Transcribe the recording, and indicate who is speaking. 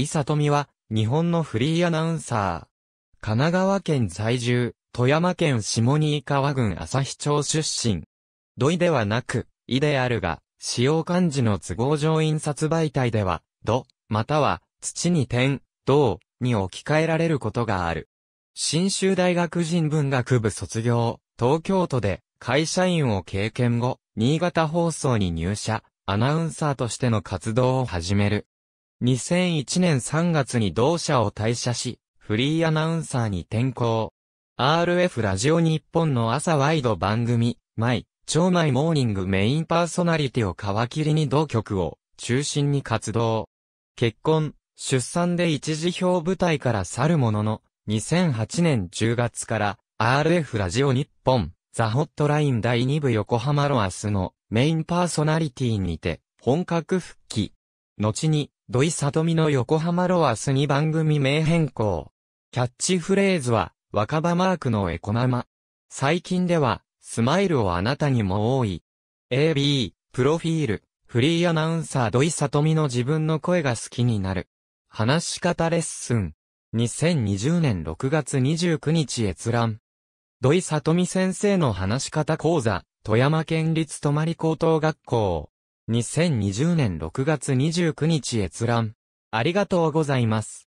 Speaker 1: 伊佐富は、日本のフリーアナウンサー。神奈川県在住、富山県下新川郡朝日町出身。土井ではなく、井であるが、使用漢字の都合上印刷媒体では、土、または、土に点、銅、に置き換えられることがある。新州大学人文学部卒業、東京都で会社員を経験後、新潟放送に入社、アナウンサーとしての活動を始める。2001年3月に同社を退社し、フリーアナウンサーに転向。RF ラジオ日本の朝ワイド番組、マイ、超マイモーニングメインパーソナリティを皮切りに同局を中心に活動。結婚、出産で一時表舞台から去るものの、2008年10月から RF ラジオ日本、ザ・ホットライン第2部横浜ロアスのメインパーソナリティにて本格復帰。後に土井里美の横浜ロアスに番組名変更。キャッチフレーズは、若葉マークのエコママ。最近では、スマイルをあなたにも多い。AB、プロフィール、フリーアナウンサー土井里美の自分の声が好きになる。話し方レッスン。2020年6月29日閲覧。土井里美先生の話し方講座、富山県立泊高等学校。2020年6月29日閲覧。ありが
Speaker 2: とうございます。